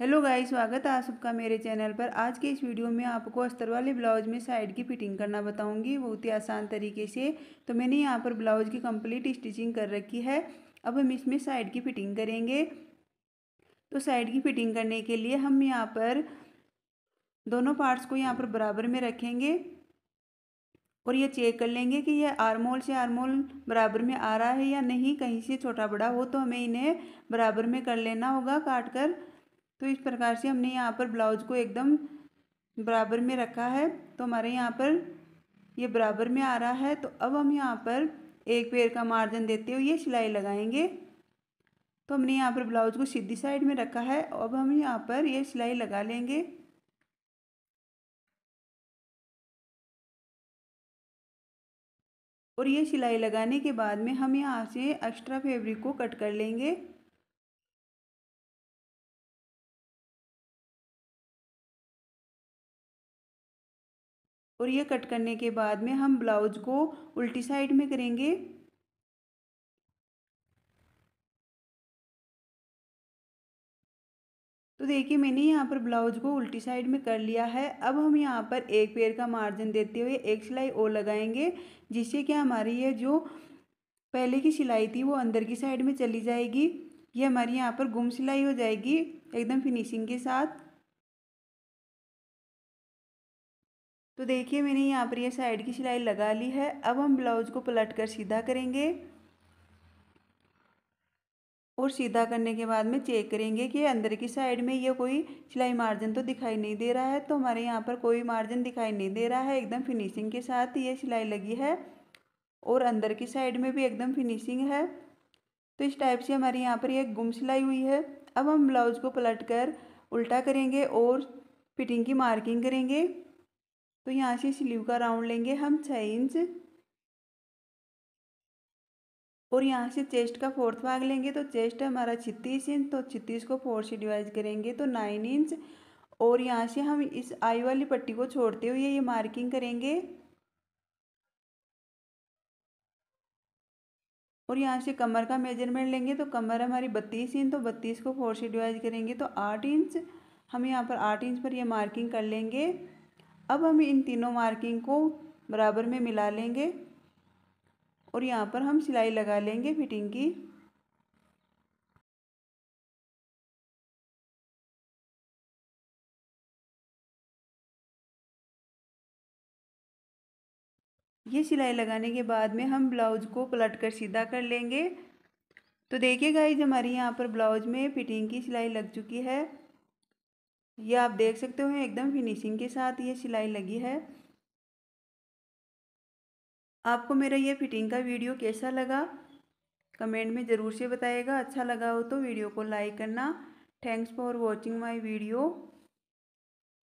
hello guys स्वागत है आप सबका मेरे चैनल पर आज के इस वीडियो में आपको अस्तर वाले ब्लाउज में साइड की फिटिंग करना बताऊंगी बहुत ही आसान तरीके से तो मैंने यहाँ पर ब्लाउज की कंप्लीट स्टिचिंग कर रखी है अब हम इसमें साइड की फिटिंग करेंगे तो साइड की फिटिंग करने के लिए हम यहाँ पर दोनों पार्ट्स को यहाँ पर बराबर में रखेंगे और ये चेक कर लेंगे कि यह आरमोल से आरमोल बराबर में आ रहा है या नहीं कहीं से छोटा बड़ा हो तो हमें इन्हें बराबर में कर लेना होगा काट कर तो इस प्रकार से हमने यहाँ पर ब्लाउज को एकदम बराबर में रखा है तो हमारे यहाँ पर ये बराबर में आ रहा है तो अब हम यहाँ पर एक पेड़ का मार्जिन देते हुए ये सिलाई लगाएंगे तो हमने यहाँ पर ब्लाउज को सीधी साइड में रखा है अब हम यहाँ पर ये सिलाई लगा लेंगे और ये सिलाई लगाने के बाद में हम यहाँ से एक्स्ट्रा फैब्रिक को कट कर लेंगे और ये कट करने के बाद में हम ब्लाउज को उल्टी साइड में करेंगे तो देखिए मैंने यहाँ पर ब्लाउज को उल्टी साइड में कर लिया है अब हम यहाँ पर एक पेयर का मार्जिन देते हुए एक सिलाई और लगाएंगे जिससे कि हमारी ये जो पहले की सिलाई थी वो अंदर की साइड में चली जाएगी ये हमारी यहाँ पर गुम सिलाई हो जाएगी एकदम फिनिशिंग के साथ तो देखिए मैंने यहाँ पर ये साइड की सिलाई लगा ली है अब हम ब्लाउज को पलट कर सीधा करेंगे और सीधा करने के बाद में चेक करेंगे कि अंदर की साइड में ये कोई सिलाई मार्जिन तो दिखाई नहीं दे रहा है तो हमारे यहाँ पर कोई मार्जिन दिखाई नहीं दे रहा है एकदम फिनिशिंग के साथ ये सिलाई लगी है और अंदर की साइड में भी एकदम फिनिशिंग है तो इस टाइप से हमारे यहाँ पर एक गुम सिलाई हुई है अब हम ब्लाउज को पलट कर उल्टा करेंगे और फिटिंग की मार्किंग करेंगे तो यहाँ से स्लीव का राउंड लेंगे हम छः इंच और यहाँ से चेस्ट का फोर्थ भाग लेंगे तो चेस्ट हमारा छत्तीस इंच तो छत्तीस को फोर से डिवाइड करेंगे तो नाइन इंच और यहाँ से हम इस आई वाली पट्टी को छोड़ते हुए ये मार्किंग करेंगे और यहाँ से कमर का मेजरमेंट लेंगे तो कमर हमारी बत्तीस इंच तो बत्तीस को फोर से डिवाइड करेंगे तो आठ इंच हम यहाँ पर आठ इंच पर ये मार्किंग कर लेंगे अब हम इन तीनों मार्किंग को बराबर में मिला लेंगे और यहाँ पर हम सिलाई लगा लेंगे फिटिंग की ये सिलाई लगाने के बाद में हम ब्लाउज को पलट कर सीधा कर लेंगे तो देखिए गाइज हमारी यहाँ पर ब्लाउज में फिटिंग की सिलाई लग चुकी है ये आप देख सकते हो एकदम फिनिशिंग के साथ ये सिलाई लगी है आपको मेरा ये फिटिंग का वीडियो कैसा लगा कमेंट में ज़रूर से बताइएगा अच्छा लगा हो तो वीडियो को लाइक करना thanks for watching my video